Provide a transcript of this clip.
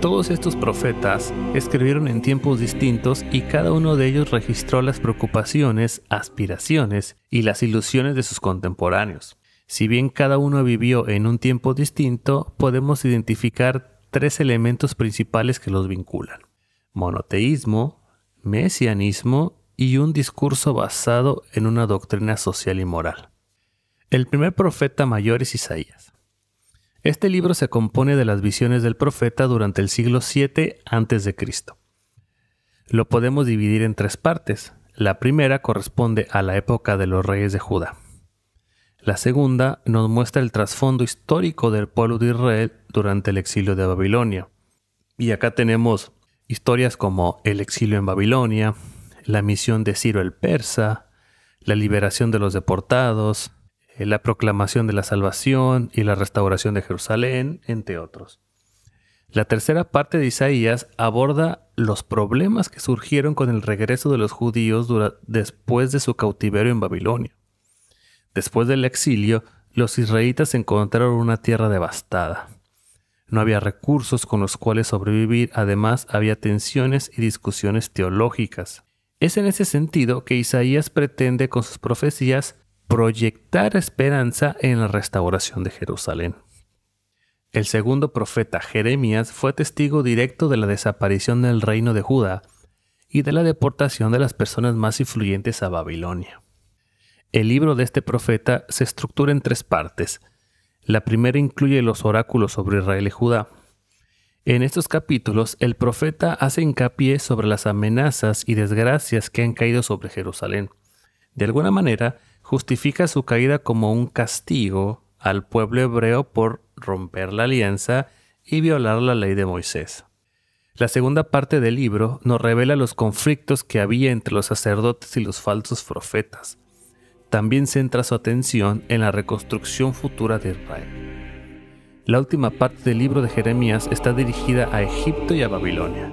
Todos estos profetas escribieron en tiempos distintos y cada uno de ellos registró las preocupaciones, aspiraciones y las ilusiones de sus contemporáneos. Si bien cada uno vivió en un tiempo distinto, podemos identificar tres elementos principales que los vinculan. Monoteísmo, mesianismo y un discurso basado en una doctrina social y moral. El primer profeta mayor es Isaías. Este libro se compone de las visiones del profeta durante el siglo 7 Cristo. Lo podemos dividir en tres partes. La primera corresponde a la época de los reyes de Judá. La segunda nos muestra el trasfondo histórico del pueblo de Israel durante el exilio de Babilonia. Y acá tenemos historias como el exilio en Babilonia, la misión de Ciro el Persa, la liberación de los deportados, eh, la proclamación de la salvación y la restauración de Jerusalén, entre otros. La tercera parte de Isaías aborda los problemas que surgieron con el regreso de los judíos después de su cautiverio en Babilonia. Después del exilio, los israelitas encontraron una tierra devastada. No había recursos con los cuales sobrevivir, además había tensiones y discusiones teológicas. Es en ese sentido que Isaías pretende con sus profecías proyectar esperanza en la restauración de Jerusalén. El segundo profeta, Jeremías, fue testigo directo de la desaparición del reino de Judá y de la deportación de las personas más influyentes a Babilonia. El libro de este profeta se estructura en tres partes. La primera incluye los oráculos sobre Israel y Judá. En estos capítulos, el profeta hace hincapié sobre las amenazas y desgracias que han caído sobre Jerusalén de alguna manera, justifica su caída como un castigo al pueblo hebreo por romper la alianza y violar la ley de Moisés. La segunda parte del libro nos revela los conflictos que había entre los sacerdotes y los falsos profetas. También centra su atención en la reconstrucción futura de Israel. La última parte del libro de Jeremías está dirigida a Egipto y a Babilonia.